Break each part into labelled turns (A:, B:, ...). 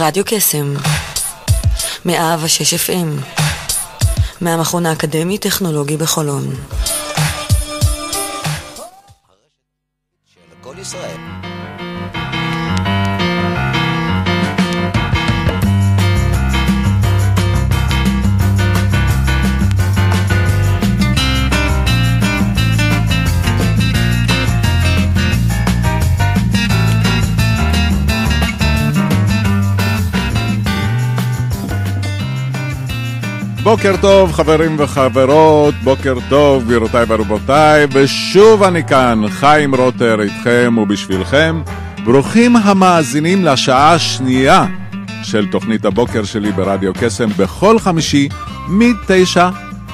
A: רדיו קסם, ושש אפים, מהמכון האקדמי-טכנולוגי בחולון. של כל ישראל.
B: בוקר טוב חברים וחברות, בוקר טוב גבירותיי ורבותיי, ושוב אני כאן, חיים רוטר איתכם ובשבילכם. ברוכים המאזינים לשעה השנייה של תוכנית הבוקר שלי ברדיו קסם בכל חמישי מ-9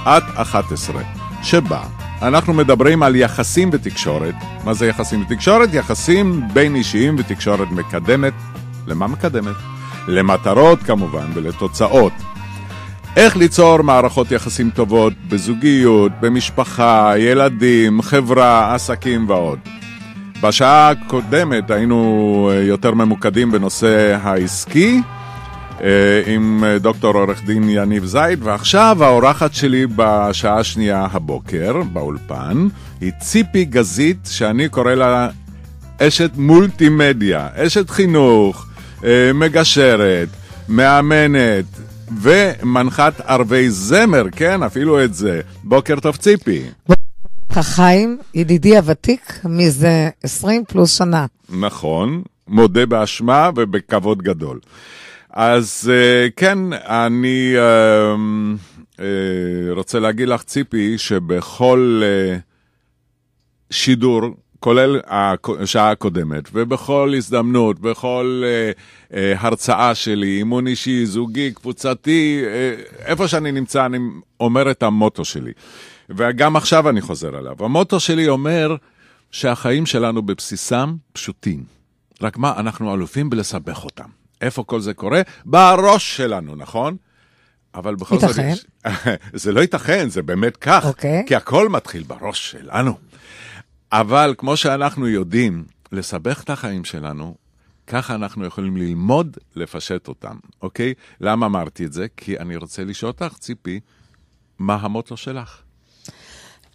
B: עד 11, שבה אנחנו מדברים על יחסים ותקשורת. מה זה יחסים ותקשורת? יחסים בין אישיים ותקשורת מקדמת. למה מקדמת? למטרות כמובן ולתוצאות. איך ליצור מערכות יחסים טובות בזוגיות, במשפחה, ילדים, חברה, עסקים ועוד. בשעה הקודמת היינו אה, יותר ממוקדים בנושא העסקי אה, עם אה, דוקטור עורך דין יניב זייד, ועכשיו האורחת שלי בשעה השנייה הבוקר באולפן היא ציפי גזית, שאני קורא לה אשת מולטימדיה, אשת חינוך, מגשרת, מאמנת, ומנחת ערבי זמר, כן, אפילו את זה. בוקר טוב, ציפי.
A: חיים, ידידי הוותיק, מזה 20 פלוס שנה.
B: נכון, מודה באשמה ובכבוד גדול. אז אה, כן, אני אה, אה, רוצה להגיד לך, ציפי, שבכל שידור כולל השעה הקודמת, ובכל הזדמנות, בכל אה, אה, הרצאה שלי, אימון אישי, זוגי, קבוצתי, אה, איפה שאני נמצא, אני אומר את המוטו שלי. וגם עכשיו אני חוזר עליו. המוטו שלי אומר שהחיים שלנו בבסיסם פשוטים. רק מה, אנחנו אלופים בלסבך אותם. איפה כל זה קורה? בראש שלנו, נכון? אבל בכל זאת... ייתכן? זה לא ייתכן, זה באמת כך. אוקיי. Okay. כי הכל מתחיל בראש שלנו. אבל כמו שאנחנו יודעים לסבך את החיים שלנו, ככה אנחנו יכולים ללמוד לפשט אותם, אוקיי? למה אמרתי את זה? כי אני רוצה לשאול אותך, ציפי, מה המוטו שלך?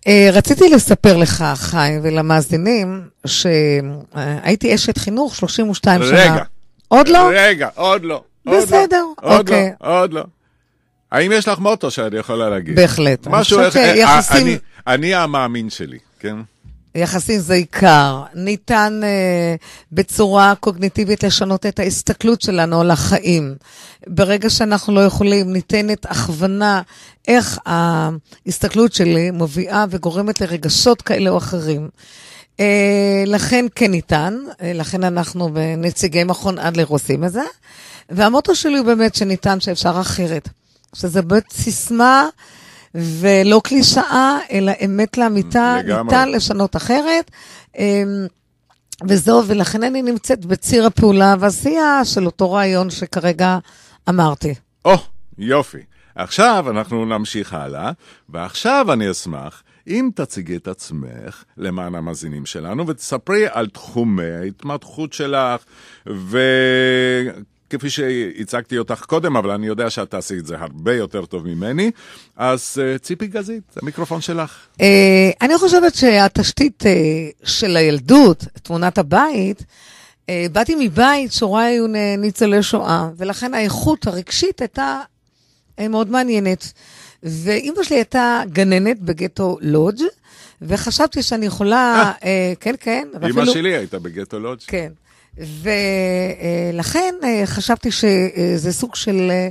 A: אה, רציתי לספר לך, חיים, ולמאזינים, שהייתי אשת חינוך 32 שנה. רגע. עוד לא?
B: רגע, עוד לא.
A: בסדר, אוקיי. עוד לא, לא אוקיי.
B: עוד לא. האם יש לך מוטו שאני יכולה להגיד? בהחלט. משהו, יחסים... אה, אני המאמין שלי, כן?
A: יחסים זה עיקר. ניתן אה, בצורה קוגניטיבית לשנות את ההסתכלות שלנו על החיים. ברגע שאנחנו לא יכולים, ניתנת הכוונה איך ההסתכלות שלי מביאה וגורמת לרגשות כאלה או אחרים. אה, לכן כן ניתן, אה, לכן אנחנו ונציגי מכון אדלר עושים את זה. והמוטו שלי הוא באמת שניתן, שאפשר אחרת. שזה באמת סיסמה ולא קלישאה, אלא אמת לאמיתה, ניתן לשנות אחרת. אמ, וזהו, ולכן אני נמצאת בציר הפעולה והעשייה של אותו רעיון שכרגע אמרתי.
B: או, oh, יופי. עכשיו אנחנו נמשיך הלאה, ועכשיו אני אשמח אם תציגי את עצמך למען המאזינים שלנו ותספרי על תחומי ההתמתחות שלך, ו... כפי שהצגתי אותך קודם, אבל אני יודע שאת תעשי את זה הרבה יותר טוב ממני. אז אה, ציפי גזית, המיקרופון שלך.
A: אה, אני חושבת שהתשתית אה, של הילדות, תמונת הבית, באתי מבית שהוריי היו ניצולי שואה, ולכן האיכות הרגשית הייתה מאוד מעניינת. ואימא שלי הייתה גננת בגטו לודג', וחשבתי שאני יכולה, כן, כן, אימא שלי
B: הייתה בגטו לודג'. כן.
A: ולכן אה, חשבתי שזה סוג של אה,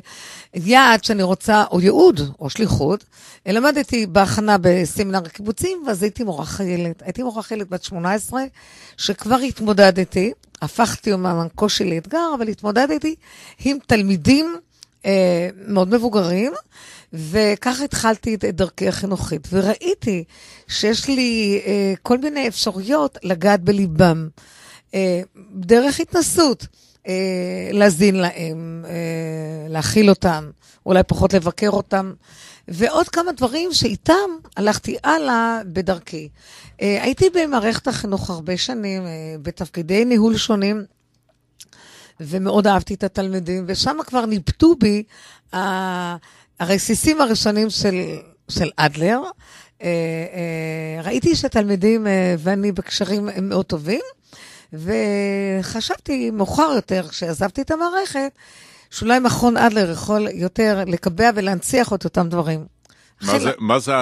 A: יעד שאני רוצה, או ייעוד, או שליחות. למדתי בהכנה בסמינר הקיבוצים, ואז הייתי מורה חיילת. הייתי מורה חיילת בת 18, שכבר התמודדתי, הפכתי אומנם קושי לאתגר, אבל התמודדתי עם תלמידים אה, מאוד מבוגרים, וכך התחלתי את דרכי החינוכית. וראיתי שיש לי אה, כל מיני אפשרויות לגעת בליבם. אה, דרך התנסות. אה, להזין להם, אה, להכיל אותם, אולי פחות לבקר אותם, ועוד כמה דברים שאיתם הלכתי הלאה בדרכי. הייתי במערכת החינוך הרבה שנים, בתפקידי ניהול שונים, ומאוד אהבתי את התלמידים, ושם כבר ניפטו בי הרסיסים הראשונים של, של אדלר. ראיתי שהתלמידים ואני בקשרים מאוד טובים. וחשבתי מאוחר יותר, כשעזבתי את המערכת, שאולי מכון אדלר יכול יותר לקבע ולהנציח את אותם דברים.
B: מה זה,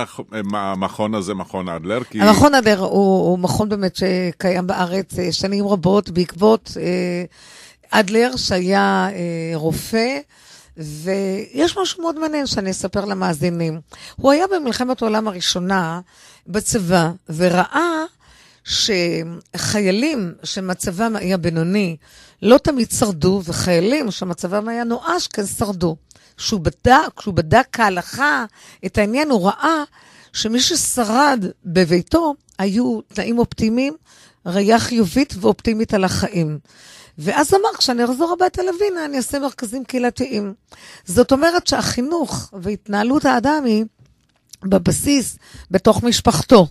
B: המכון הזה, מכון אדלר? המכון אדלר
A: הוא, מכון באמת שקיים בארץ אה, שנים רבות בעקבות אה, אדלר, שהיה אה, רופא, ויש משהו מאוד מעניין שאני אספר למאזינים. הוא היה במלחמת העולם הראשונה בצבא, וראה שחיילים שמצבם היה בינוני לא תמיד שרדו, וחיילים שמצבם היה נואש כן שרדו. כשהוא בדק, כשהוא בדק כהלכה את העניין, הוא ראה שמי ששרד בביתו היו תנאים אופטימיים, ראייה חיובית ואופטימית על החיים. ואז אמר, כשאני אחזור הביתה לווינה, אני אעשה מרכזים קהילתיים. זאת אומרת שהחינוך והתנהלות האדם היא בבסיס, בתוך משפחתו,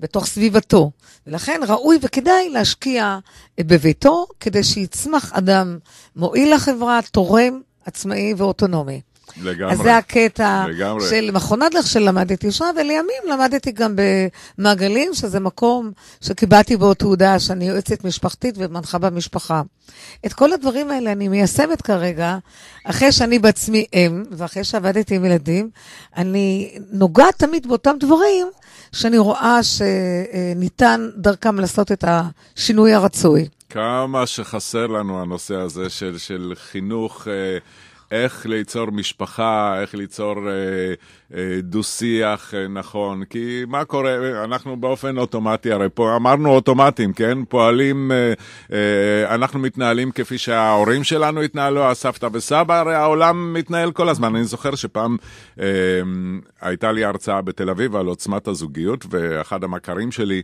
A: בתוך סביבתו. ולכן ראוי וכדאי להשקיע אה, בביתו כדי שיצמח אדם מועיל לחברה, תורם, עצמאי ואוטונומי.
B: לגמרי. אז זה הקטע לגמרי. של מכון
A: אדלר שלמדתי שם, ולימים למדתי גם במעגלים, שזה מקום שקיבלתי בו תעודה שאני יועצת משפחתית ומנחה במשפחה. את כל הדברים האלה אני מיישמת כרגע, אחרי שאני בעצמי אם, ואחרי שעבדתי עם ילדים, אני נוגעת תמיד באותם דברים שאני רואה שניתן דרכם לעשות את השינוי הרצוי.
B: כמה שחסר לנו הנושא הזה של, של חינוך... אה, איך ליצור משפחה, איך ליצור אה, אה, דו-שיח אה, נכון, כי מה קורה, אנחנו באופן אוטומטי, הרי פה אמרנו אוטומטים, כן? פועלים, אה, אה, אנחנו מתנהלים כפי שההורים שלנו התנהלו, הסבתא וסבא, הרי העולם מתנהל כל הזמן. אני זוכר שפעם אה, הייתה לי הרצאה בתל אביב על עוצמת הזוגיות, ואחד המכרים שלי,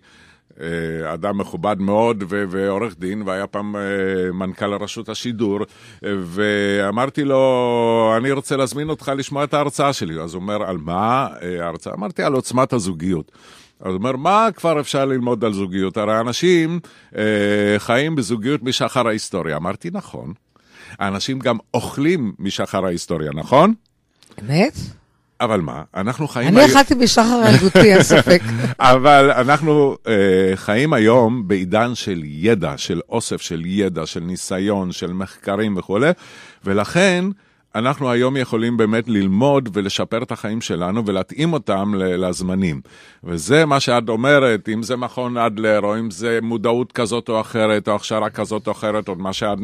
B: אה, אדם מכובד מאוד ו- ועורך דין, והיה פעם אה, מנכ"ל רשות השידור, ואמרתי לו, אני רוצה להזמין אותך לשמוע את ההרצאה שלי. אז הוא אומר, על מה אה, ההרצאה? אמרתי, על עוצמת הזוגיות. אז הוא אומר, מה כבר אפשר ללמוד על זוגיות? הרי אנשים אה, חיים בזוגיות משחר ההיסטוריה. אמרתי, נכון. האנשים גם אוכלים משחר ההיסטוריה, נכון? אמת? אבל מה, אנחנו חיים... אני אכלתי
A: בשחר ילדותי, אין ספק.
B: אבל אנחנו uh, חיים היום בעידן של ידע, של אוסף של ידע, של ניסיון, של מחקרים וכולי, ולכן... אנחנו היום יכולים באמת ללמוד ולשפר את החיים שלנו ולהתאים אותם לזמנים. וזה מה שאת אומרת, אם זה מכון אדלר, או אם זה מודעות כזאת או אחרת, או הכשרה כזאת או אחרת, או מה שאת,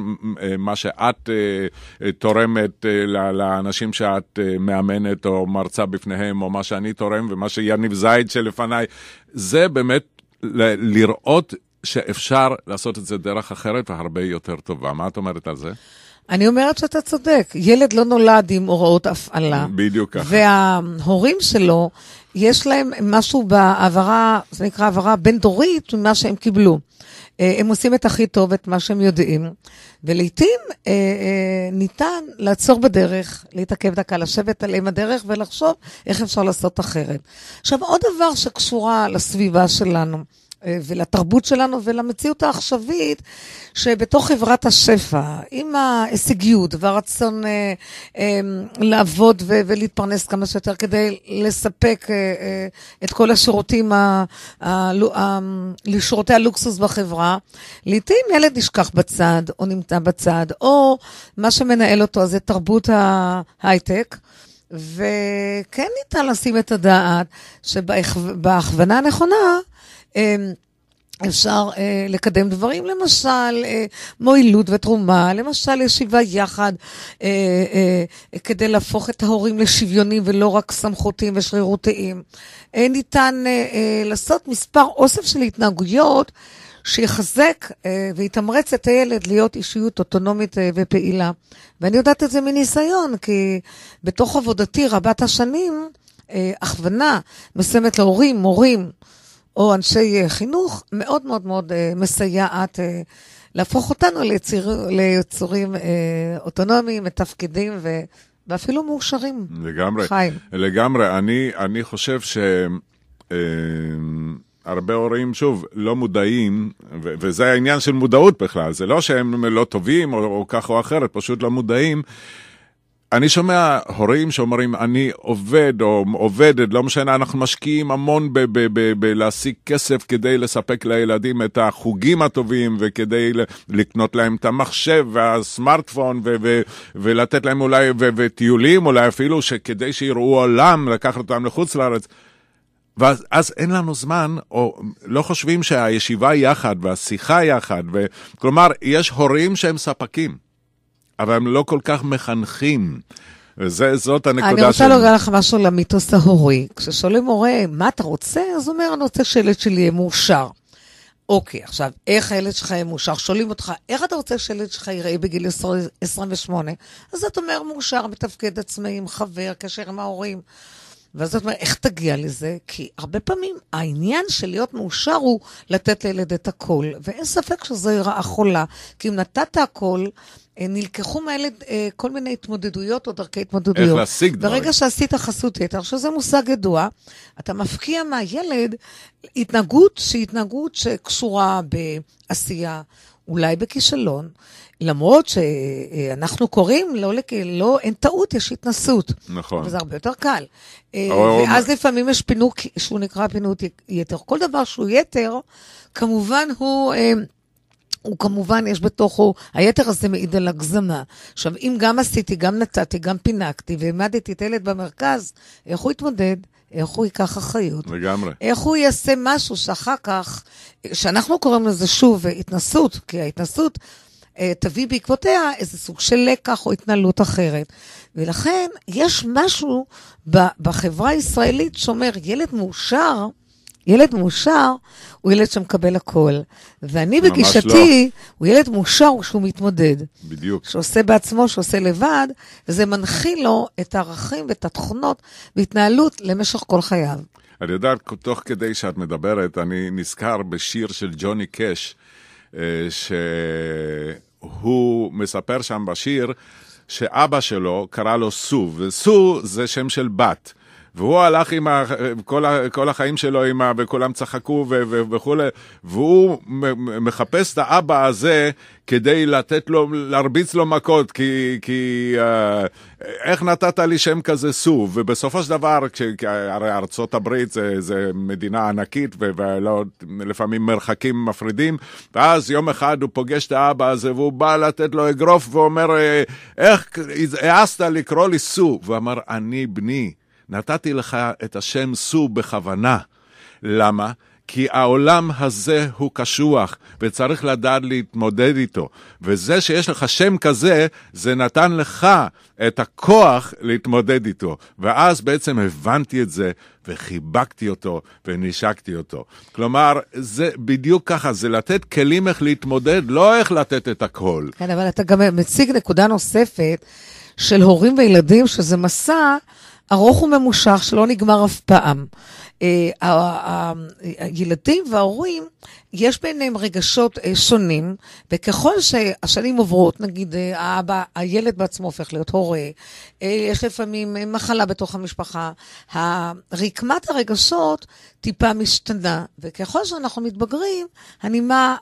B: מה שאת אה, אה, תורמת אה, לאנשים שאת מאמנת או מרצה בפניהם, או מה שאני תורם ומה שיניב זייד שלפניי, זה באמת לראות שאפשר לעשות את זה דרך אחרת והרבה יותר טובה. מה את אומרת על זה?
A: אני אומרת שאתה צודק. ילד לא נולד עם הוראות הפעלה. בדיוק ככה. וההורים שלו, יש להם משהו בהעברה, זה נקרא העברה בין-דורית, ממה שהם קיבלו. אה, הם עושים את הכי טוב, את מה שהם יודעים, ולעיתים אה, אה, ניתן לעצור בדרך, להתעכב דקה, לשבת על אם הדרך ולחשוב איך אפשר לעשות אחרת. עכשיו, עוד דבר שקשורה לסביבה שלנו. אה, ולתרבות שלנו ולמציאות העכשווית שבתוך חברת השפע, עם ההישגיות והרצון אה, אה, לעבוד ו- ולהתפרנס כמה שיותר כדי לספק אה, אה, את כל השירותים, ה- ה- ה- לשירותי הלוקסוס בחברה, לעתים ילד נשכח בצד או נמצא בצד, או מה שמנהל אותו זה תרבות ההייטק. וכן ניתן לשים את הדעת שבהכוונה הנכונה אמ, אפשר אה, לקדם דברים, למשל אה, מועילות ותרומה, למשל ישיבה יחד, אה, אה, כדי להפוך את ההורים לשוויונים ולא רק סמכותיים ושרירותיים. אה, ניתן אה, אה, לעשות מספר אוסף של התנהגויות שיחזק אה, ויתמרץ את הילד להיות אישיות אוטונומית אה, ופעילה. ואני יודעת את זה מניסיון, כי בתוך עבודתי רבת השנים, אה, הכוונה מסוימת להורים, מורים, או אנשי אה, חינוך, מאוד מאוד מאוד אה, מסייעת אה, להפוך אותנו ליציר, ליצורים אוטונומיים, מתפקדים ו... ואפילו מאושרים. לגמרי. חיים.
B: לגמרי. אני, אני חושב ש... הרבה הורים, שוב, לא מודעים, ו- וזה העניין של מודעות בכלל, זה לא שהם לא טובים או, או כך או אחרת, פשוט לא מודעים אה, אני שומע הורים שאומרים, אני עובד או עובדת, לא משנה, אנחנו משקיעים המון בלהשיג כסף כדי לספק לילדים את החוגים הטובים וכדי לקנות להם את המחשב והסמארטפון ו- ולתת להם אולי, וטיולים אולי אפילו, שכדי שיראו עולם, לקחת אותם לחוץ לארץ. ואז אין לנו זמן, או לא חושבים שהישיבה יחד והשיחה יחד, ו... כלומר, יש הורים שהם ספקים. אבל הם לא כל כך מחנכים. וזה, זאת הנקודה שלי. אני רוצה לומר לך
A: משהו למיתוס ההורי. כששואלים הורה, מה אתה רוצה? אז הוא אומר, אני רוצה שילד שלי יהיה מאושר. אוקיי, עכשיו, איך הילד שלך יהיה מאושר? שואלים אותך, איך אתה רוצה שילד שלך ייראה בגיל 28? אז אתה אומר, מאושר, מתפקד עצמאי, עם חבר, קשר עם ההורים. ואז אתה אומר, איך תגיע לזה? כי הרבה פעמים העניין של להיות מאושר הוא לתת לילד את הכל. ואין ספק שזו רעה חולה, כי אם נתת הכל, אה, נלקחו מהילד אה, כל מיני התמודדויות או דרכי התמודדויות. איך להשיג דברים. ברגע שעשית חסות יתר, שזה מושג ידוע, אתה מפקיע מהילד התנהגות שהיא התנהגות שקשורה בעשייה, אולי בכישלון, למרות שאנחנו קוראים, לא, לא, אין טעות, יש התנסות. נכון. וזה הרבה יותר קל. אה, ואז לפעמים יש פינוק שהוא נקרא פינוק יתר. כל דבר שהוא יתר, כמובן הוא... הוא כמובן, יש בתוכו, היתר הזה מעיד על הגזמה. עכשיו, אם גם עשיתי, גם נתתי, גם פינקתי, והעמדתי את הילד במרכז, איך הוא יתמודד? איך הוא ייקח אחריות? לגמרי. איך הוא יעשה משהו שאחר כך, שאנחנו קוראים לזה שוב אה, התנסות, כי ההתנסות... אה, תביא בעקבותיה איזה סוג של לקח או התנהלות אחרת. ולכן יש משהו בחברה הישראלית שאומר, ילד מאושר, ילד מאושר הוא ילד שמקבל הכל. ואני בגישתי, לא. הוא ילד מאושר כשהוא מתמודד. בדיוק. שעושה בעצמו, שעושה לבד, וזה מנחיל לו את הערכים ואת התכונות והתנהלות למשך כל חייו.
B: את יודעת, תוך כדי שאת מדברת, אני נזכר בשיר של ג'וני קאש, אה, שהוא מספר שם בשיר שאבא שלו קרא לו סו, וסו זה שם של בת. והוא הלך עם ה... כל, ה... כל החיים שלו עם ה... וכולם צחקו ו... ו... וכולי, והוא מחפש את האבא הזה כדי לתת לו, להרביץ לו מכות, כי... כי אה... איך נתת לי שם כזה סוב? ובסופו של דבר, כש... הרי ארצות הברית זה, זה מדינה ענקית, ולפעמים ולא... מרחקים מפרידים, ואז יום אחד הוא פוגש את האבא הזה, והוא בא לתת לו אגרוף ואומר, אה, איך העזת לקרוא לי סוב? ואמר, אני בני. נתתי לך את השם סו בכוונה. למה? כי העולם הזה הוא קשוח, וצריך לדעת להתמודד איתו. וזה שיש לך שם כזה, זה נתן לך את הכוח להתמודד איתו. ואז בעצם הבנתי את זה, וחיבקתי אותו, ונשקתי אותו. כלומר, זה בדיוק ככה, זה לתת כלים איך להתמודד, לא איך לתת את הכל.
A: כן, אבל אתה גם מציג נקודה נוספת של הורים וילדים, שזה מסע... ארוך וממושך שלא נגמר אף פעם. אה, הילדים וההורים, יש ביניהם רגשות אה, שונים, וככל שהשנים עוברות, נגיד אה, האבא, הילד בעצמו הופך להיות הורה, יש לפעמים מחלה בתוך המשפחה, רקמת הרגשות טיפה משתנה, וככל שאנחנו מתבגרים, הנימה,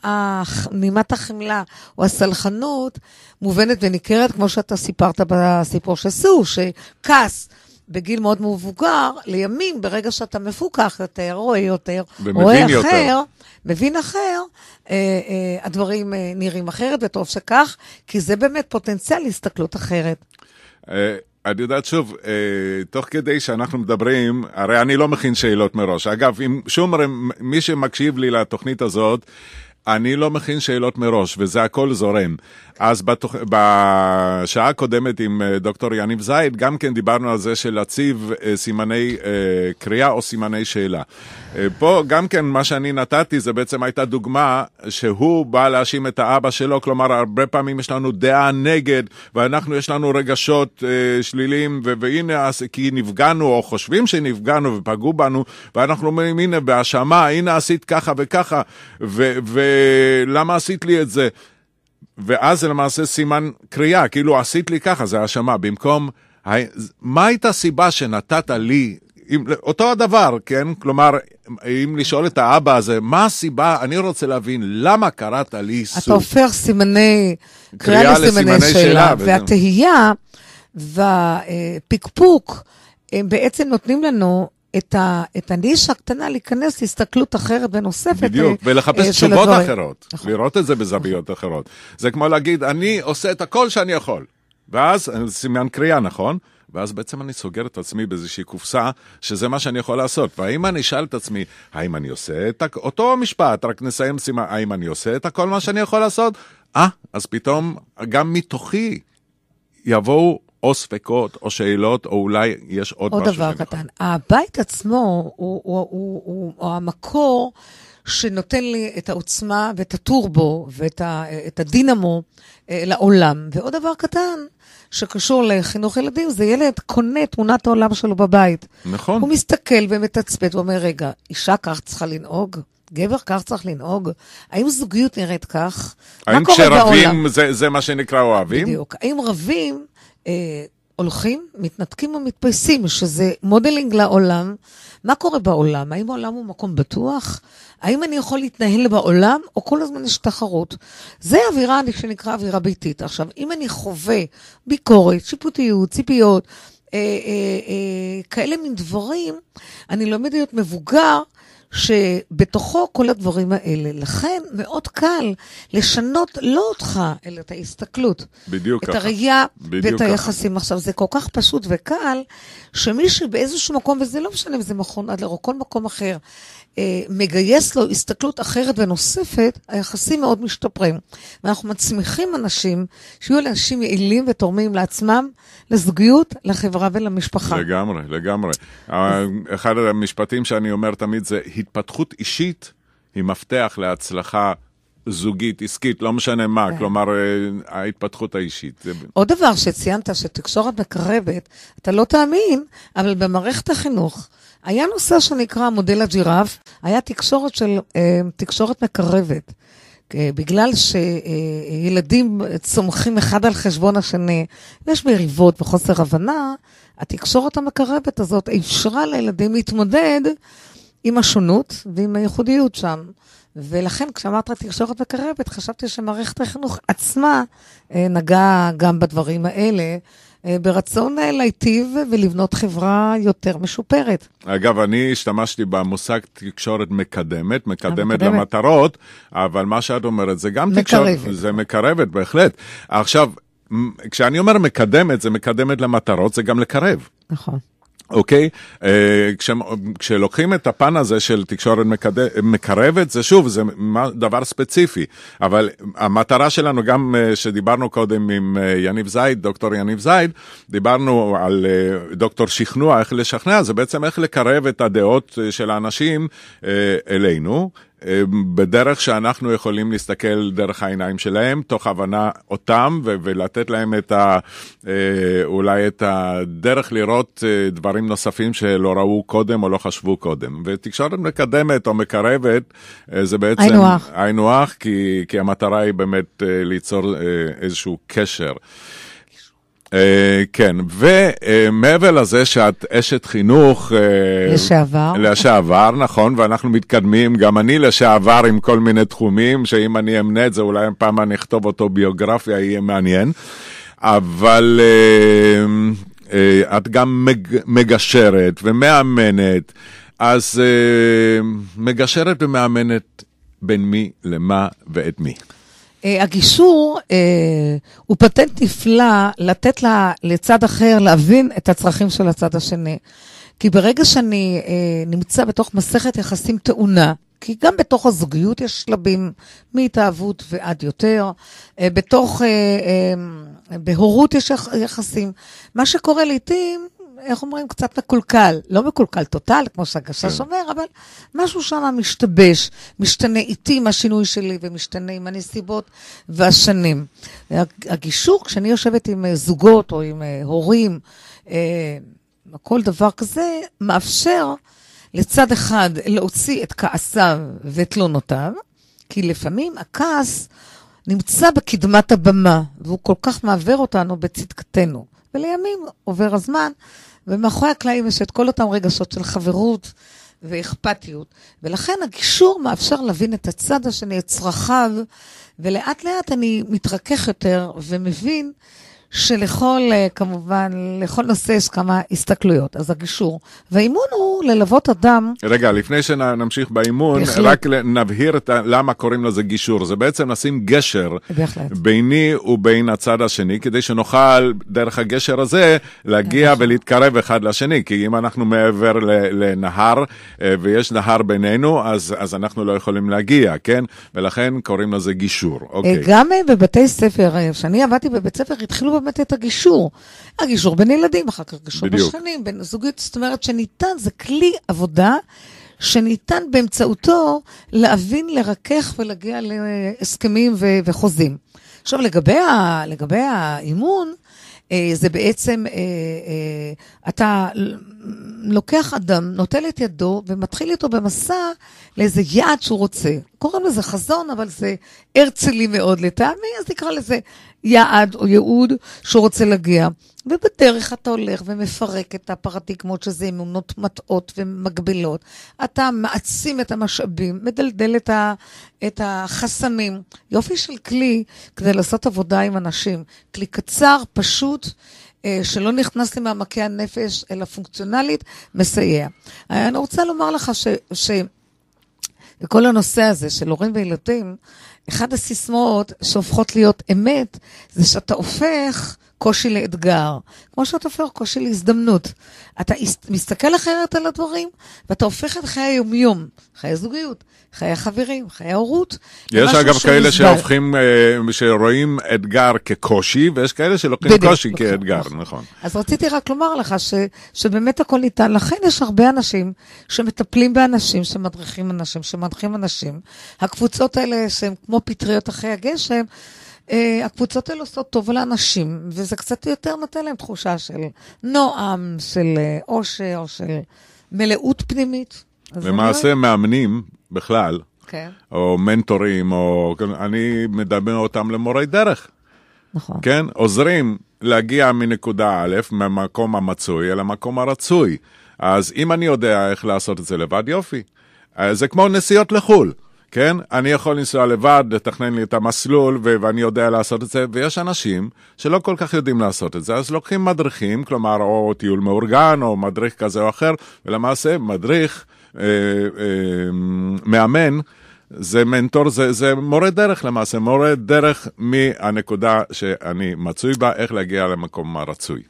A: נימת החמלה או הסלחנות מובנת וניכרת, כמו שאתה סיפרת בסיפור של סו, שכעס. בגיל מאוד מבוגר, לימים, ברגע שאתה מפוקח יותר, רואה יותר, רואה יותר. אחר, מבין אחר, אה, אה, הדברים אה, נראים אחרת, וטוב שכך, כי זה באמת פוטנציאל להסתכלות אחרת.
B: אה, את יודעת, שוב, אה, תוך כדי שאנחנו מדברים, הרי אני לא מכין שאלות מראש. אגב, אם שום, מי שמקשיב לי לתוכנית הזאת, אני לא מכין שאלות מראש, וזה הכל זורם. אז בתוכ... בשעה הקודמת עם אה, דוקטור יניב זייד, גם כן דיברנו על זה של להציב אה, סימני אה, קריאה או סימני שאלה. פה גם כן מה שאני נתתי זה בעצם הייתה דוגמה שהוא בא להאשים את האבא שלו, כלומר הרבה פעמים יש לנו דעה נגד, ואנחנו יש לנו רגשות שליליים, והנה כי נפגענו או חושבים שנפגענו ופגעו בנו, ואנחנו אומרים הנה בהאשמה, הנה עשית ככה וככה, ו למה עשית לי את זה? ואז זה למעשה סימן קריאה, כאילו עשית לי ככה, זה האשמה, במקום, מה הייתה הסיבה שנתת לי, אם, אותו הדבר, כן? כלומר, אם לשאול את האבא הזה, מה הסיבה, אני רוצה להבין, למה קראת לי סוג? אתה הופך
A: סימני, קריאה לסימני, לסימני שאלה, והתהייה והפקפוק, הם בעצם נותנים לנו את, ה, את הנישה הקטנה להיכנס להסתכלות אחרת ונוספת בדיוק, אה, ולחפש אה, תשובות אחרות,
B: נכון. לראות את זה בזוויות נכון. אחרות. זה כמו להגיד, אני עושה את הכל שאני יכול. ואז, אה, סימן קריאה, נכון? ואז בעצם אני סוגר את עצמי באיזושהי קופסה, שזה מה שאני יכול לעשות. והאם אני אשאל את עצמי, האם אני עושה את הכ... אותו משפט, רק נסיים סימן, האם אני עושה את הכל מה שאני יכול לעשות? אה, אז פתאום גם מתוכי יבואו או ספקות, או שאלות, או אולי יש עוד, עוד משהו עוד
A: דבר קטן. הבית עצמו הוא, הוא, הוא, הוא, הוא הוא המקור שנותן לי את העוצמה ואת הטורבו ואת ה, את הדינמו אה, לעולם. ועוד דבר קטן שקשור לחינוך ילדים, זה ילד קונה תמונת העולם שלו בבית. נכון. הוא מסתכל ומתצפת, הוא אומר, רגע, אישה כך צריכה לנהוג? גבר כך צריך לנהוג? האם זוגיות נראית כך? מה קורה בעולם? האם כשרבים
B: זה, זה מה שנקרא אוהבים? בדיוק.
A: האם רבים אה, הולכים, מתנתקים ומתפייסים, שזה מודלינג לעולם. מה קורה בעולם? האם העולם הוא מקום בטוח? האם אני יכול להתנהל בעולם, או כל הזמן יש תחרות? זה אווירה שנקרא אווירה ביתית. עכשיו, אם אני חווה ביקורת, שיפוטיות, ציפיות, אה, אה, אה, כאלה מין דברים, אני לומד להיות מבוגר, שבתוכו כל הדברים האלה. לכן מאוד קל לשנות לא אותך, אלא את ההסתכלות.
B: בדיוק את ככה. את הראייה ואת ככה. היחסים.
A: עכשיו, זה כל כך פשוט וקל, שמי שבאיזשהו מקום, וזה לא משנה אם זה מכון אדלר או כל מקום אחר, אה, מגייס לו הסתכלות אחרת ונוספת, היחסים מאוד משתפרים. ואנחנו מצמיחים אנשים שיהיו לאנשים יעילים ותורמים לעצמם, לזוגיות, לחברה ולמשפחה.
B: לגמרי, לגמרי. אה, אחד המשפטים שאני אומר תמיד זה, התפתחות אישית היא מפתח להצלחה זוגית, עסקית, לא משנה מה, כן. כלומר, אה, ההתפתחות האישית.
A: עוד דבר שציינת, שתקשורת מקרבת, אתה לא תאמין, אבל במערכת החינוך, היה נושא שנקרא מודל הג'ירף, היה תקשורת של, אה, תקשורת מקרבת. אה, בגלל שילדים צומחים אחד על חשבון השני, יש מריבות וחוסר הבנה, התקשורת המקרבת הזאת אישרה לילדים להתמודד עם השונות ועם הייחודיות שם. ולכן כשאמרת תקשורת מקרבת, חשבתי שמערכת החינוך עצמה אה, נגעה גם בדברים האלה. אה, ברצון אה, להיטיב ולבנות חברה יותר משופרת.
B: אגב, אני השתמשתי במושג תקשורת מקדמת, מקדמת, מקדמת. למטרות, אבל מה שאת אומרת זה גם מקרבת. תקשורת, זה מקרבת, בהחלט. עכשיו, כשאני אומר מקדמת, זה מקדמת למטרות, זה גם לקרב. נכון. אוקיי? Okay? Uh, כש, כשלוקחים את הפן הזה של תקשורת מקד... מקרבת, זה שוב, זה דבר ספציפי. אבל המטרה שלנו, גם uh, שדיברנו קודם עם uh, יניב זייד, דוקטור יניב זייד, דיברנו על uh, דוקטור שכנוע, איך לשכנע, זה בעצם איך לקרב את הדעות של האנשים uh, אלינו, אמ, בדרך שאנחנו יכולים להסתכל דרך העיניים שלהם, תוך הבנה אותם ו- ולתת להם את ה... אה, אולי את הדרך לראות אה, דברים נוספים שלא ראו קודם או לא חשבו קודם. ותקשורת מקדמת או מקרבת אה, זה בעצם... היינו הך. היינו הך, כי, כי המטרה היא באמת ליצור איזשהו קשר. אה, כן, ומעבר לזה שאת אשת חינוך... אה, לשעבר. לשעבר, נכון, ואנחנו מתקדמים, גם אני לשעבר עם כל מיני תחומים, שאם אני אמנה את זה, אולי פעם אני אכתוב אותו ביוגרפיה, יהיה מעניין. אבל אה, את גם מגשרת ומאמנת, אז מגשרת ומאמנת בין מי למה ואת מי.
A: אה, הגישור אה, הוא פטנט נפלא לתת לה לצד אחר להבין את הצרכים של הצד השני. כי ברגע שאני אה, נמצא בתוך מסכת יחסים טעונה, כי גם בתוך הזוגיות יש שלבים מהתאהבות ועד יותר, בתוך, בהורות יש יחסים. מה שקורה לעתים איך אומרים, קצת מקולקל. לא מקולקל טוטאל, כמו שהגשש כן. אומר, אבל משהו שם משתבש, משתנה איתי עם השינוי שלי ומשתנה עם הנסיבות והשנים. הגישור, כשאני יושבת עם אה, זוגות או עם אה, הורים, אה, כל דבר כזה, מאפשר לצד אחד להוציא את כעסיו ותלונותיו, כי לפעמים הכעס נמצא בקדמת הבמה, והוא כל כך מעוור אותנו בצדקתנו. ולימים עובר הזמן, ומאחורי הקלעים יש את כל אותם רגשות של חברות ואכפתיות. ולכן הגישור מאפשר להבין את הצד השני, את צרכיו, ולאט לאט אני מתרכך יותר ומבין שלכל, אה, כמובן, לכל נושא יש כמה הסתכלויות. אז הגישור, והאימון הוא ללוות אדם.
B: רגע, לפני שנמשיך באימון, בהחלט. רק נבהיר את ה... למה קוראים לזה גישור. זה בעצם לשים גשר בהחלט. ביני ובין הצד השני, כדי שנוכל דרך הגשר הזה להגיע בהחלט. ולהתקרב אחד לשני. כי אם אנחנו מעבר לנהר, אה, ויש נהר בינינו, אז, אז אנחנו לא יכולים להגיע, כן? ולכן קוראים לזה גישור. אה, אוקיי.
A: גם בבתי ספר, כשאני עבדתי בבית ספר, התחילו... באמת את הגישור. הגישור בין ילדים, אחר כך גישור בדיוק. בשכנים, בין זוגיות, זאת אומרת שניתן, זה כלי עבודה שניתן באמצעותו להבין, לרכך ולהגיע להסכמים ו- וחוזים. עכשיו, לגבי, ה- לגבי האימון, אה, זה בעצם, אה, אה, אתה לוקח אדם, נוטל את ידו ומתחיל איתו במסע לאיזה יעד שהוא רוצה. קוראים לזה חזון, אבל זה הרצלי מאוד לטעמי, אז נקרא לזה יעד או ייעוד שהוא רוצה להגיע. ובדרך אתה הולך ומפרק את הפרדיגמות שזה אמונות מטעות ומגבילות. אתה מעצים את המשאבים, מדלדל את, ה, את החסמים. יופי של כלי כדי לעשות עבודה עם אנשים. כלי קצר, פשוט. אה, שלא נכנס למעמקי הנפש, אלא פונקציונלית, מסייע. אני רוצה לומר לך שכל הנושא הזה של הורים וילדים, אחת הסיסמאות שהופכות להיות אמת, זה שאתה הופך קושי לאתגר, כמו שאתה הופך קושי להזדמנות. אתה מסתכל אחרת על הדברים, ואתה הופך את חיי היומיום, חיי הזוגיות, חיי החברים, חיי ההורות. יש אגב כאלה שהופכים,
B: אה, שרואים אתגר כקושי, ויש כאלה שלוקחים קושי לוקחים, כאתגר, נכון. נכון.
A: אז רציתי רק לומר לך ש, שבאמת הכל ניתן. לכן יש הרבה אנשים שמטפלים באנשים, שמדריכים אנשים, שמנחים אנשים. הקבוצות האלה שהן כמו פטריות אחרי הגשם, אה, הקבוצות האלה עושות טוב לאנשים, וזה קצת יותר נותן להם תחושה של נועם, של אה, אושר, של מלאות פנימית. למעשה לא-
B: מאמנים בכלל, כן. או מנטורים, או אני מדמה אותם למורי דרך. נכון. כן? עוזרים להגיע מנקודה א', מהמקום המצוי אל המקום הרצוי. אז אם אני יודע איך לעשות את זה לבד, יופי. אה, זה כמו נסיעות לחו"ל. כן? אני יכול לנסוע לבד, לתכנן לי את המסלול, ו- ואני יודע לעשות את זה, ויש אנשים שלא כל כך יודעים לעשות את זה, אז לוקחים מדריכים, כלומר, או טיול מאורגן, או מדריך כזה או אחר, ולמעשה מדריך, אה, אה, מאמן, זה מנטור, זה, זה מורה דרך למעשה, מורה דרך מהנקודה שאני מצוי בה, איך להגיע למקום הרצוי.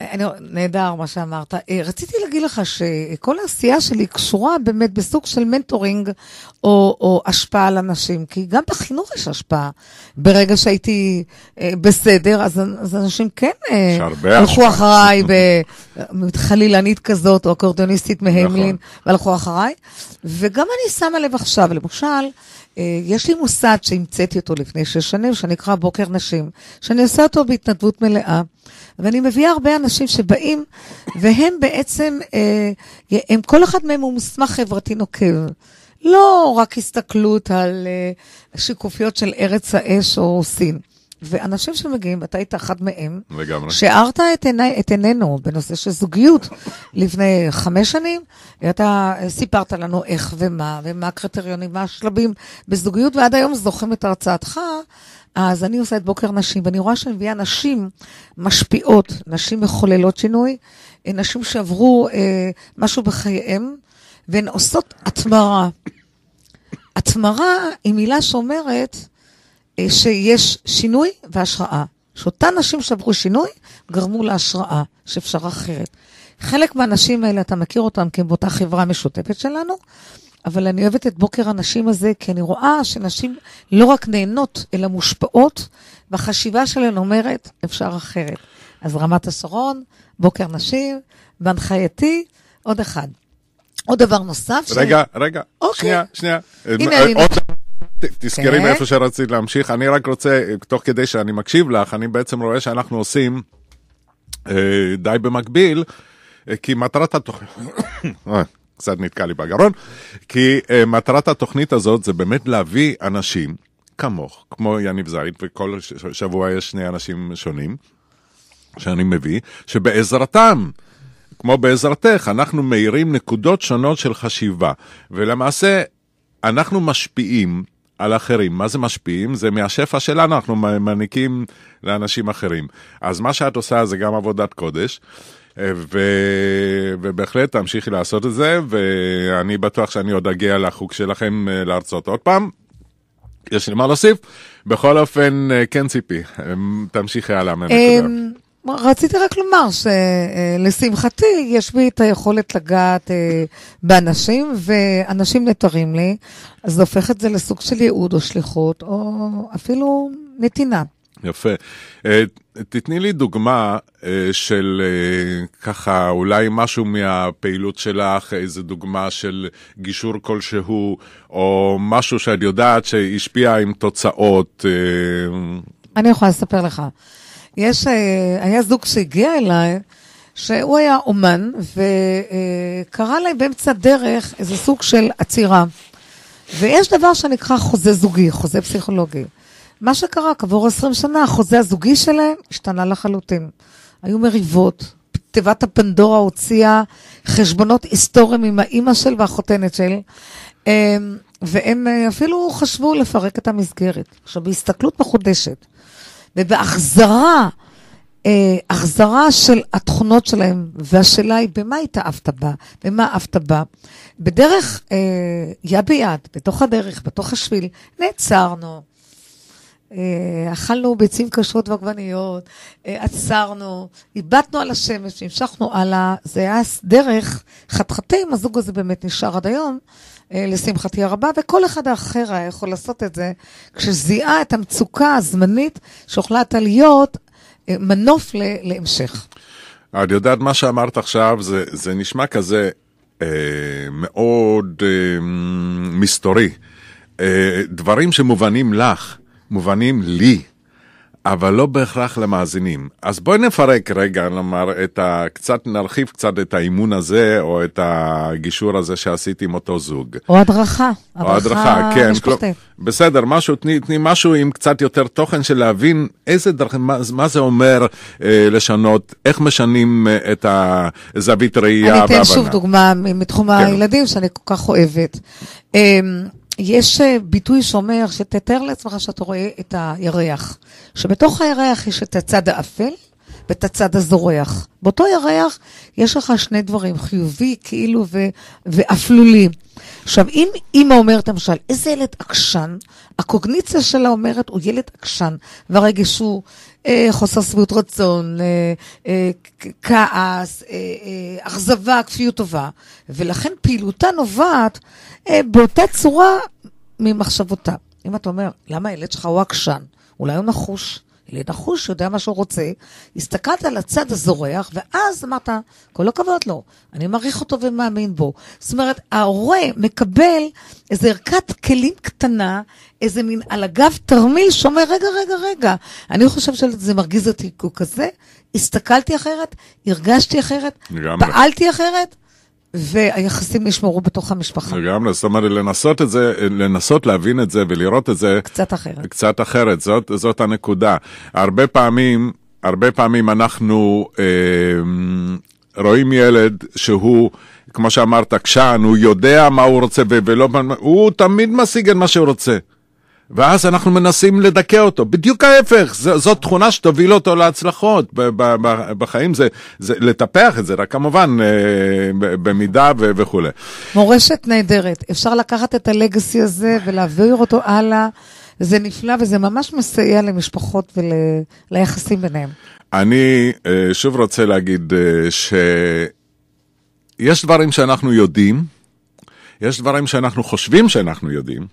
A: אני... נהדר מה שאמרת. אה, רציתי להגיד לך שכל העשייה שלי קשורה באמת בסוג של מנטורינג או, או השפעה על אנשים, כי גם בחינוך יש השפעה. ברגע שהייתי אה, בסדר, אז, אז אנשים כן אה, הלכו אחריי, ב, חלילנית כזאת או אקורדוניסטית מהמלין, נכון. והלכו אחריי. וגם אני שמה לב עכשיו, למשל, אה, יש לי מוסד שהמצאתי אותו לפני שש שנים, שנקרא בוקר נשים, שאני עושה אותו בהתנדבות מלאה, ואני מביאה הרבה אנשים שבאים, והם בעצם, אה, הם, כל אחד מהם הוא מוסמך חברתי נוקב. לא רק הסתכלות על אה, שיקופיות של ארץ האש או סין. ואנשים שמגיעים, אתה היית אחד מהם, לגמרי. שהארת את, עיני, את עינינו בנושא של זוגיות לפני חמש שנים, ואתה סיפרת לנו איך ומה, ומה הקריטריונים, מה השלבים בזוגיות, ועד היום זוכרים את הרצאתך. אז אני עושה את בוקר נשים, ואני רואה שאני מביאה נשים משפיעות, נשים מחוללות שינוי, אה, נשים שעברו אה, משהו בחייהם, והן עושות התמרה. התמרה היא מילה שאומרת, אה, שיש שינוי והשראה. שאותן נשים שעברו שינוי גרמו להשראה, שאפשר אחרת. חלק מהנשים האלה, אתה מכיר אותן, כי הן באותה חברה משותפת שלנו, אבל אני אוהבת את בוקר הנשים הזה, כי אני רואה שנשים לא רק נהנות, אלא מושפעות, והחשיבה שלהן אומרת, אפשר אחרת. אז רמת השרון, בוקר נשים, בהנחייתי, עוד אחד. עוד דבר נוסף. רגע, ש... רגע, אוקיי. שנייה, שנייה. הנה, אה, הנה. עוד...
B: תזכרי כן. מאיפה שרצית להמשיך. אני רק רוצה, אה, תוך כדי שאני מקשיב לך, אני בעצם רואה שאנחנו עושים אה, די במקביל, אה, כי מטרת התוכנית... קצת נתקע לי בגרון, כי מטרת התוכנית הזאת זה באמת להביא אנשים כמוך, כמו יניב זייד, וכל שבוע יש שני אנשים שונים שאני מביא, שבעזרתם, כמו בעזרתך, אנחנו מאירים נקודות שונות של חשיבה, ולמעשה אנחנו משפיעים על אחרים. מה זה משפיעים? זה מהשפע שלנו, אנחנו מעניקים לאנשים אחרים. אז מה שאת עושה זה גם עבודת קודש. אה, ו... ובהחלט תמשיכי לעשות את זה, ואני בטוח שאני עוד אגיע לחוג שלכם אה, להרצות עוד פעם. יש לי מה להוסיף. בכל אופן, אה, כן ציפי, תמשיכי הלאה מהנקודה. אמ,
A: רציתי רק לומר שלשמחתי יש בי את היכולת לגעת אה, באנשים, ואנשים נותרים לי, אז זה הופך את זה לסוג של ייעוד או שליחות, או אפילו נתינה.
B: יפה. אה, תתני לי דוגמה אה, של ככה, אולי משהו מהפעילות שלך, איזה דוגמה של גישור כלשהו, או משהו שאת יודעת שהשפיע עם תוצאות.
A: אני יכולה לספר לך. יש, אה, היה זוג שהגיע אליי, שהוא היה אומן, וקרא אה, לי באמצע דרך איזה סוג של עצירה. ויש דבר שנקרא חוזה זוגי, חוזה פסיכולוגי. מה שקרה כעבור 20 שנה, החוזה הזוגי שלהם השתנה לחלוטין. היו מריבות, תיבת הפנדורה הוציאה חשבונות היסטוריים עם האימא של והחותנת של, אה, והם אפילו חשבו לפרק את המסגרת. עכשיו, בהסתכלות מחודשת, ובהחזרה, אה, החזרה של התכונות שלהם, והשאלה היא, במה התאהבת בה? במה אהבת בה? בדרך, אה, יד ביד, בתוך הדרך, בתוך השביל, נעצרנו. אה, אכלנו ביצים קשות ועגבניות, אה, עצרנו, איבדנו על השמש, המשכנו הלאה, זה היה דרך חתחתים, הזוג הזה באמת נשאר עד היום. אה, לשמחתי הרבה, וכל אחד האחר היה יכול לעשות את זה, כשזיהה את המצוקה הזמנית שהוחלט הייתה להיות אה, מנוף להמשך.
B: את יודעת, מה שאמרת עכשיו, זה, זה נשמע כזה אה, מאוד אה, מסתורי. אה, דברים שמובנים לך, מובנים לי. אבל לא בהכרח למאזינים. אז בואי נפרק רגע, נאמר, את ה... קצת נרחיב קצת את האימון הזה, או את הגישור הזה שעשיתי עם אותו זוג.
A: או הדרכה. או הדרכה, כן. כל...
B: בסדר, משהו, תני, תני משהו עם קצת יותר תוכן של להבין איזה דרך, מה, מה זה אומר אה, לשנות, איך משנים אה, את הזווית ראייה והבנה. אני אתן שוב
A: דוגמה מתחום כן. הילדים שאני כל כך אוהבת. אה, יש אה, ביטוי שאומר שתתאר לעצמך שאתה רואה את הירח, שבתוך הירח יש את הצד האפל ואת הצד הזורח. באותו ירח יש לך שני דברים, חיובי כאילו ו... ואפלולי. עכשיו, אם אימא אומרת למשל, איזה ילד עקשן, הקוגניציה שלה אומרת, הוא ילד עקשן, והרגש הוא אה, חוסר שביעות רצון, אה, אה, כעס, אה, אה, אכזבה, כפיות טובה, ולכן פעילותה נובעת אה, באותה צורה ממחשבותה. אם אתה אומר, למה הילד שלך הוא עקשן? אולי הוא נחוש? לנחוש נחוש יודע מה שהוא רוצה. הסתכלת על הצד הזורח, ואז אמרת, כל הכבוד לו, אני מעריך אותו ומאמין בו. זאת אומרת, ההורה מקבל איזו ערכת כלים קטנה, איזה מין על הגב תרמיל שאומר, רגע, רגע, רגע, אני חושב שזה מרגיז אותי כזה, הסתכלתי אחרת, הרגשתי אחרת, פעלתי אחרת. והיחסים נשמרו בתוך המשפחה.
B: לגמרי, זאת אומרת, לנסות את זה, לנסות להבין את זה ולראות את זה...
A: קצת אחרת.
B: קצת אחרת, זאת, זאת הנקודה. הרבה פעמים, הרבה פעמים אנחנו אה, רואים ילד שהוא... כמו שאמרת, קשן, הוא יודע מה הוא רוצה, ולא... הוא תמיד משיג את מה שהוא רוצה. ואז אנחנו מנסים לדכא אותו. בדיוק ההפך, ז, זאת תכונה שתוביל אותו להצלחות ב, ב, ב, בחיים, זה, זה לטפח את זה, רק כמובן אה, במידה ו, וכולי.
A: מורשת נהדרת, אפשר לקחת את הלגסי הזה ולהעביר אותו הלאה. זה נפלא וזה ממש מסייע למשפחות וליחסים ול... ביניהם.
B: אני אה, שוב רוצה להגיד אה, שיש דברים שאנחנו יודעים, יש דברים שאנחנו חושבים שאנחנו יודעים,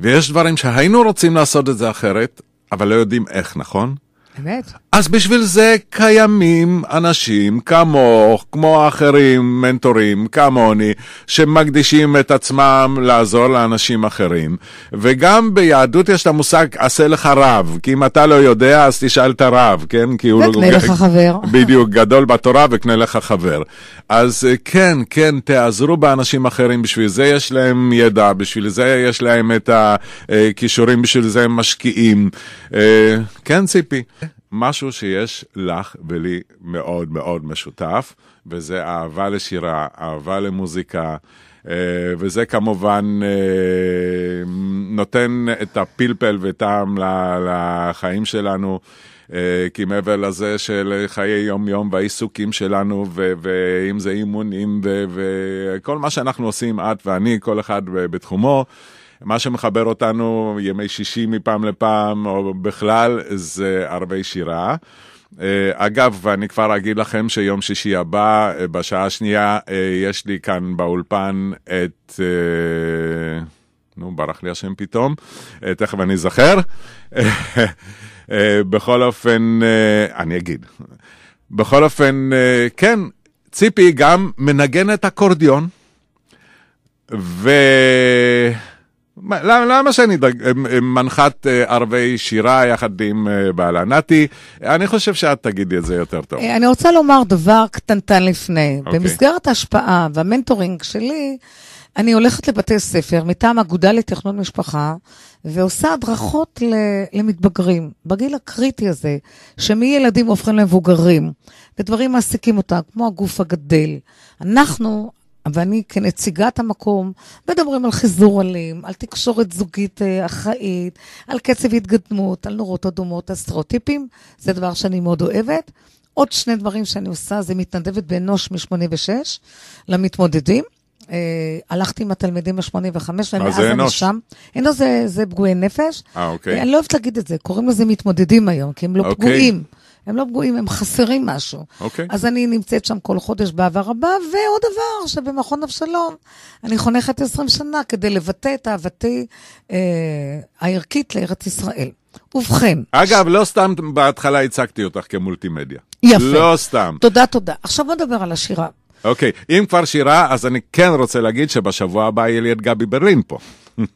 B: ויש דברים שהיינו רוצים לעשות את זה אחרת, אבל לא יודעים איך, נכון? אמת. אז בשביל זה קיימים אנשים כמוך, כמו אחרים, מנטורים כמוני, שמקדישים את עצמם לעזור לאנשים אחרים. וגם ביהדות יש את המושג עשה לך רב, כי אם אתה לא יודע אז תשאל את הרב, כן? כי הוא... וקנה לא- לך חבר. בדיוק, גדול בתורה וקנה לך חבר. אז אה, כן, כן, תעזרו באנשים אחרים, בשביל זה יש להם ידע, בשביל זה יש להם את הכישורים, אה, בשביל זה הם משקיעים. אה, כן, ציפי? משהו שיש לך ולי מאוד מאוד משותף, וזה אהבה לשירה, אהבה למוזיקה, אה, וזה כמובן אה, נותן את הפלפל וטעם לחיים שלנו. אה, כי מעבר לזה של חיי יום-יום והעיסוקים שלנו, ואם זה אימונים וכל מה שאנחנו עושים, את ואני, כל אחד בתחומו, מה שמחבר אותנו ימי שישי מפעם לפעם, או בכלל, זה הרבה שירה. אה, אגב, אני כבר אגיד לכם שיום שישי הבא, אה, בשעה השנייה, אה, יש לי כאן באולפן את... נו, ברח לי השם פתאום, תכף אני אזכר. בכל אופן, אני אגיד. בכל אופן, כן, ציפי גם מנגנת אקורדיון, ו... למה, למה שאני דג... אה, אה, מנחת אה, ערבי שירה יחד עם בעלה? נתי, אני חושב שאת תגידי את זה יותר טוב. אני
A: רוצה לומר דבר קטנטן לפני. Okay. אוקיי. במסגרת ההשפעה והמנטורינג שלי, אני הולכת לבתי ספר מטעם אגודה לתכנון משפחה, ועושה הדרכות למתבגרים, בגיל הקריטי הזה, שמילדים הופכים למבוגרים, ודברים מעסיקים אותם, כמו הגוף הגדל. אנחנו, ואני כנציגת המקום, מדברים על חיזור אלים, על תקשורת זוגית אה, אחראית, על קצב התקדמות, על נורות אדומות, אסטרוטיפים, זה דבר שאני מאוד אוהבת. עוד שני דברים שאני עושה, זה מתנדבת באנוש מ-86 למתמודדים. Uh, הלכתי עם התלמידים ב-85, ומאז אני שם. אנוש זה, זה פגועי נפש. אה, אוקיי. Uh, אני לא אוהבת להגיד את זה, קוראים לזה מתמודדים היום, כי הם לא אוקיי. פגועים. הם לא פגועים, הם חסרים משהו. אוקיי. אז אני נמצאת שם כל חודש באהבה רבה, ועוד דבר, שבמכון אבשלום אני חונכת 20 שנה כדי לבטא את אהבתי אה, הערכית לארץ ישראל. ובכן.
B: אגב, ש... לא סתם בהתחלה הצגתי אותך כמולטימדיה. יפה. לא סתם.
A: תודה, תודה. עכשיו בוא נדבר על השירה.
B: אוקיי, אם כבר שירה, אז אני כן רוצה להגיד שבשבוע הבא יהיה לי את גבי ברלין פה.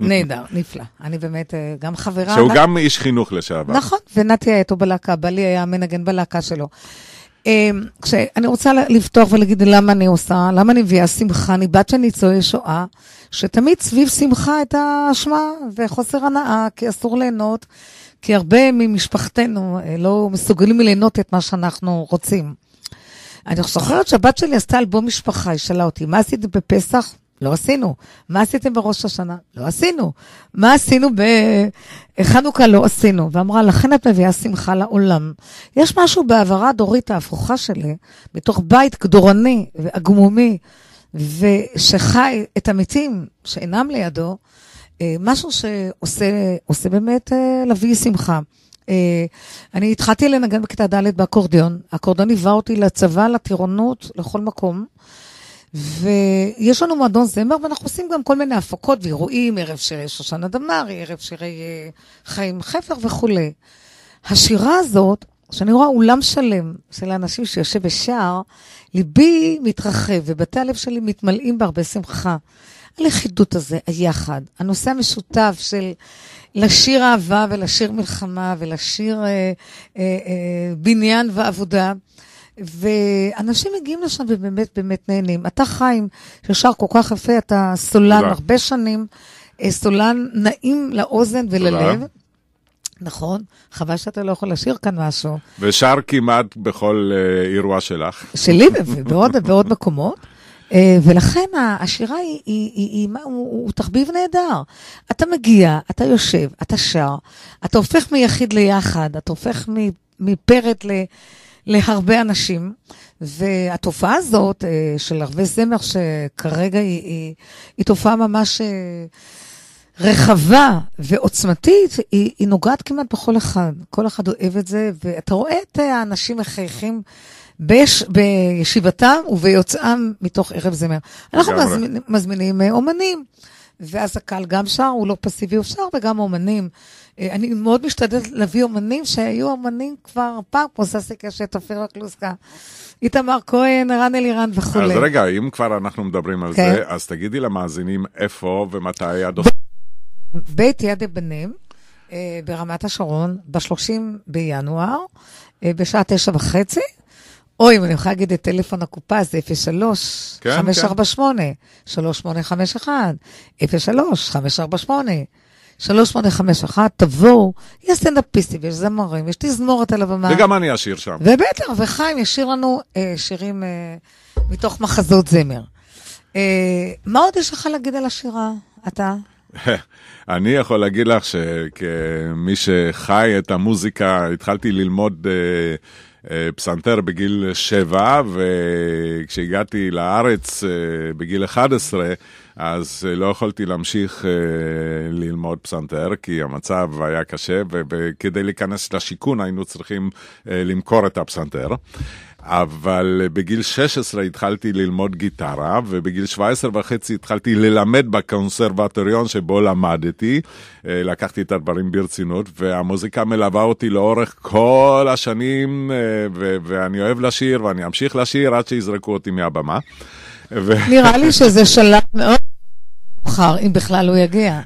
A: נהדר, נפלא. אני באמת אה, גם חברה... שהוא גם
B: איש חינוך לשעבר. נכון,
A: ונתי היה איתו בלהקה, בלי היה מנגן בלהקה שלו. אמ, כשאני רוצה לפתוח ולהגיד למה אני עושה, למה אני מביאה שמחה, אני בת של ניצולי שואה, שתמיד סביב שמחה את האשמה וחוסר הנאה, כי אסור ליהנות, כי הרבה ממשפחתנו אה, לא מסוגלים ליהנות את מה שאנחנו רוצים. אני זוכרת שהבת שלי עשתה אלבום משפחה, היא שאלה אותי, מה עשית בפסח? לא עשינו. מה עשיתם בראש השנה? לא עשינו. מה עשינו בחנוכה? לא עשינו. ואמרה, לכן את מביאה שמחה לעולם. יש משהו בהעברה הדורית ההפוכה שלי, מתוך בית גדורני ועגמומי, ושחי את המתים שאינם לידו, אה, משהו שעושה באמת אה, להביא שמחה. אה, אני התחלתי לנגן בכיתה ד' באקורדיון. האקורדיון היווה אותי לצבא, לטירונות, לכל מקום. ויש לנו מועדון זמר, ואנחנו עושים גם כל מיני הפקות ואירועים, ערב שירי שושנה דמארי, ערב שירי אה, חיים חפר וכולי. השירה הזאת, כשאני רואה אולם שלם של אנשים שיושב בשער, ליבי מתרחב, ובתי הלב שלי מתמלאים בהרבה שמחה. הלכידות הזה, היחד, הנושא המשותף של לשיר אהבה ולשיר מלחמה ולשיר אה, אה, אה, בניין ועבודה, ואנשים מגיעים לשם ובאמת באמת נהנים. אתה חיים, ששר כל כך יפה, אתה סולן תודה. הרבה שנים, אה, סולן נעים לאוזן וללב. תודה. נכון, חבל שאתה לא יכול לשיר כאן משהו.
B: ושר כמעט בכל אה, אירוע שלך. שלי ובעוד,
A: ובעוד מקומות. אה, ולכן השירה היא, היא, היא, היא, היא הוא, הוא תחביב נהדר. אתה מגיע, אתה יושב, אתה שר, אתה הופך מיחיד ליחד, אתה הופך מפרט ל... להרבה אנשים. והתופעה הזאת אה, של ערבי זמר, שכרגע היא, היא, היא תופעה ממש אה, רחבה ועוצמתית, היא, היא נוגעת כמעט בכל אחד. כל אחד אוהב את זה, ואתה רואה את אה, האנשים מחייכים. ביש, בישיבתם וביוצאם מתוך ערב זמר. אנחנו מזמין, מזמינים אומנים, ואז הקהל גם שר, הוא לא פסיבי, הוא שר, וגם אומנים אה, אני מאוד משתדלת להביא אומנים שהיו אומנים כבר פעם, כמו ססי קשת, אופירה קלוסקה, איתמר כהן, רן אלירן וכולי. אז
B: רגע, אם כבר אנחנו מדברים על כן. זה, אז תגידי למאזינים איפה ומתי הדוח...
A: בית יד אבנים, אה, ברמת השרון, ב-30 בינואר, אה, בשעה תשע וחצי. או אם אני יכולה להגיד את טלפון הקופה, זה 03-548-3851, כן, 03-548. כן. 3851 3851, תבואו, יש סטנדאפיסטים, יש זמרים, יש תזמורת על הבמה. וגם אני
B: אשיר שם. ובטח,
A: וחיים ישיר לנו אה, שירים אה, מתוך מחזות זמר. אה, מה עוד יש לך להגיד על השירה, אתה?
B: אני יכול להגיד לך שכמי שחי את המוזיקה, התחלתי ללמוד... אה, אה, פסנתר בגיל שבע, וכשהגעתי לארץ אה, בגיל 11, אז אה, לא יכולתי להמשיך ללמוד פסנתר, כי המצב היה קשה, וכדי להיכנס לשיכון היינו צריכים למכור את הפסנתר. אבל אה, בגיל 16 התחלתי ללמוד גיטרה, ובגיל 17 וחצי התחלתי ללמד בקונסרבטוריון שבו למדתי. אה, לקחתי את הדברים ברצינות, והמוזיקה מלווה אותי לאורך כל השנים, אה, ו- ואני אוהב לשיר, ואני אמשיך לשיר עד שיזרקו אותי מהבמה. ו... נראה
A: לי שזה שלב מאוד מחר, אם בכלל הוא יגיע.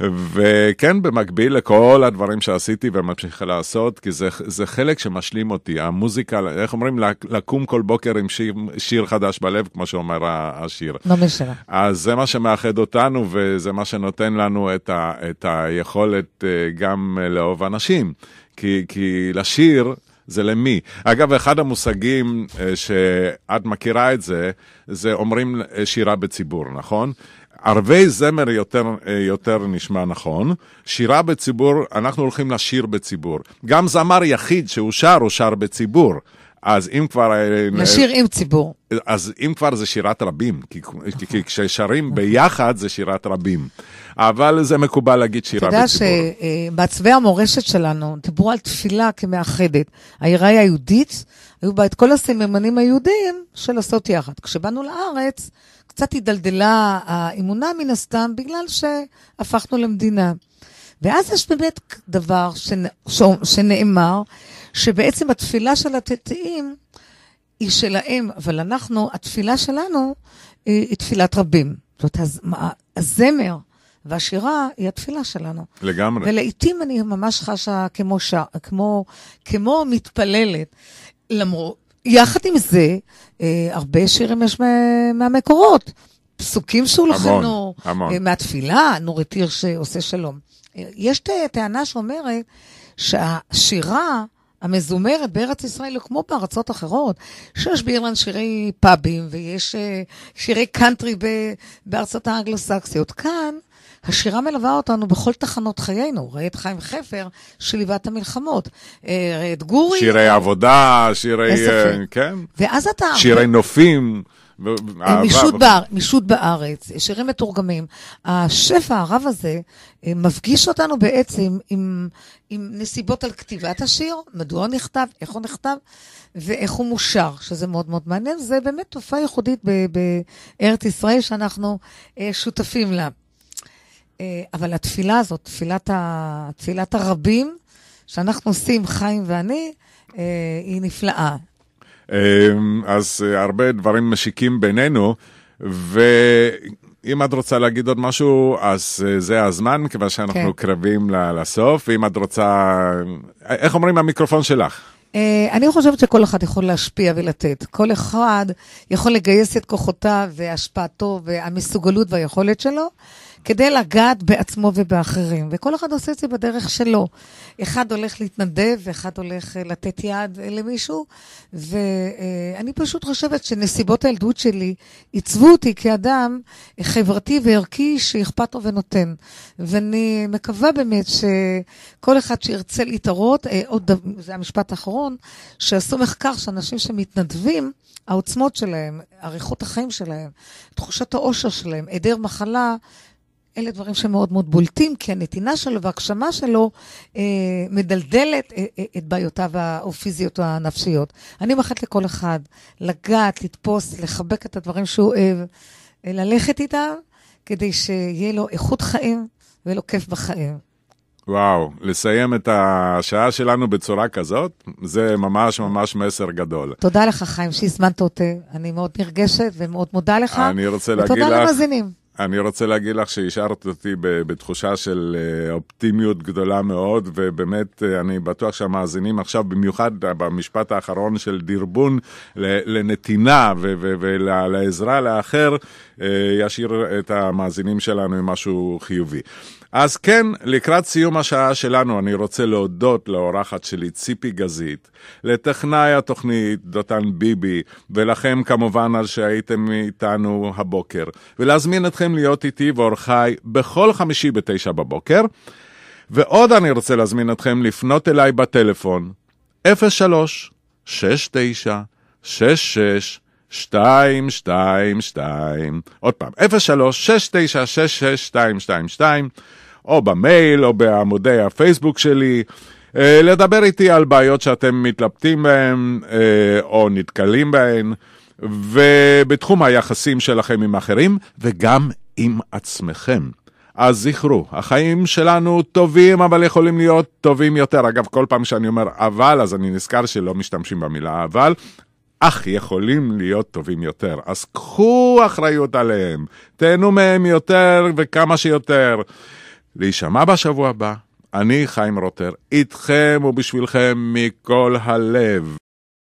B: וכן, במקביל לכל הדברים שעשיתי וממשיך לעשות, כי זה, זה חלק שמשלים אותי. המוזיקה, איך אומרים, לקום כל בוקר עם שיר, שיר חדש בלב, כמו שאומר השיר. לא משנה. אז זה מה שמאחד אותנו, וזה מה שנותן לנו את, ה, את היכולת אה, גם לאהוב אנשים. כי, כי לשיר, זה למי. אגב, אחד המושגים אה, שאת מכירה את זה, זה אומרים אה, שירה בציבור, נכון? ערבי זמר יותר, אה, יותר נשמע נכון, שירה בציבור, אנחנו הולכים לשיר בציבור. גם זמר יחיד שהוא שר, הוא שר בציבור. אז אם כבר... אה, אה, לשיר עם ציבור. אז אם כבר זה שירת רבים, כי, כי כששרים ביחד זה שירת רבים. אבל זה מקובל להגיד שירה בציבור. אתה יודע
A: שמעצבי המורשת שלנו דיברו על תפילה כמאחדת. העירה היהודית, היו בה את כל הסממנים היהודיים של לעשות יחד. כשבאנו לארץ, קצת הידלדלה האמונה מן הסתם, בגלל שהפכנו למדינה. ואז יש באמת דבר שנאמר, שבעצם התפילה של הטטאים היא שלהם, אבל אנחנו, התפילה שלנו היא, תפילת רבים. זאת אומרת, הזמר והשירה היא התפילה שלנו. לגמרי. ולעיתים אני ממש חשה כמו, שע, כמו, כמו מתפללת. למרות, יחד עם זה, אה, הרבה שירים יש מהמקורות. פסוקים שהולחנו, המון, המון. אה, מהתפילה, נורית הירש אה, עושה שלום. יש טענה שאומרת שהשירה המזומרת בארץ ישראל, היא כמו בארצות אחרות, שיש באירלנד שירי פאבים ויש שירי קאנטרי בארצות האנגלוסקסיות. כאן השירה מלווה אותנו בכל תחנות חיינו. ראה את חיים חפר, שליווה את המלחמות. ראה את גורי. שירי
B: ו... עבודה, שירי... אה, כן. ואז אתה... שירי נופים. אה, מישות, באר,
A: מישות בארץ, שירים מתורגמים. השפע הרב הזה אה, מפגיש אותנו בעצם עם, עם נסיבות על כתיבת השיר, מדוע הוא נכתב, איך הוא נכתב ואיך הוא מושר, שזה מאוד מאוד מעניין. זה באמת תופעה ייחודית בארץ ישראל שאנחנו שותפים לה. אה, אבל התפילה הזאת, תפילת, ה, תפילת הרבים, שאנחנו עושים, חיים ואני, אה, היא נפלאה.
B: אמ, אז אה, הרבה דברים משיקים בינינו, ואם את רוצה להגיד עוד משהו, אז זה הזמן, כיוון שאנחנו כן. קרבים לסוף, ואם את רוצה... איך אומרים המיקרופון שלך?
A: אני חושבת שכל אחד יכול להשפיע ולתת. כל אחד יכול לגייס את כוחותיו והשפעתו והמסוגלות והיכולת שלו. כדי לגעת בעצמו ובאחרים. וכל אחד עושה את זה בדרך שלו. אחד הולך להתנדב ואחד הולך אה, לתת יד אה, למישהו, ואני אה, פשוט חושבת שנסיבות הילדות שלי עיצבו אותי כאדם חברתי וערכי שאכפת לו ונותן. ואני מקווה באמת שכל אחד שירצה להתערות, עוד, זה המשפט האחרון, שעשו מחקר שאנשים שמתנדבים, העוצמות שלהם, אריכות החיים שלהם, תחושת העושר שלהם, היעדר מחלה, אלה דברים שמאוד מאוד בולטים, כי הנתינה שלו וההגשמה שלו אה, מדלדלת אה, אה, את בעיותיו הפיזיות או הנפשיות. אני מאחלת לכל אחד לגעת, לתפוס, לחבק את הדברים שהוא אוהב, אה, ללכת איתם, כדי שיהיה לו איכות חיים ויהיה לו כיף בחיים.
B: וואו, לסיים את השעה שלנו בצורה כזאת, זה ממש ממש מסר גדול.
A: תודה לך, חיים, שהזמנת אותי. אני מאוד נרגשת ומאוד מודה לך. אני
B: רוצה להגיד לך... ותודה למאזינים. אני רוצה להגיד לך שהשארת אותי בתחושה של אה, אופטימיות גדולה מאוד, ובאמת אה, אני בטוח שהמאזינים עכשיו, במיוחד במשפט האחרון של דרבון לנתינה ולעזרה לאחר, אה, ישאיר את המאזינים שלנו עם משהו חיובי. אז כן, לקראת סיום השעה שלנו אני רוצה להודות לאורחת שלי ציפי גזית, לטכנאי התוכנית דותן ביבי, ולכם כמובן על שהייתם איתנו הבוקר, ולהזמין אתכם מוזמנים להיות איתי ואורחיי בכל חמישי בתשע בבוקר. ועוד אני רוצה להזמין אתכם לפנות אליי בטלפון 03 6966 66 222 עוד פעם, 03-6966-222, או במייל או בעמודי הפייסבוק שלי, אה, לדבר איתי על בעיות שאתם מתלבטים בהן אה, או נתקלים בהן, ובתחום היחסים שלכם עם אחרים, וגם עם עצמכם. אז זכרו, החיים שלנו טובים, אבל יכולים להיות טובים יותר. אגב, כל פעם שאני אומר אבל, אז אני נזכר שלא משתמשים במילה אבל, אך יכולים להיות טובים יותר. אז קחו אחריות עליהם, תהנו מהם יותר וכמה שיותר. להישמע בשבוע הבא, אני חיים רוטר, איתכם ובשבילכם מכל הלב.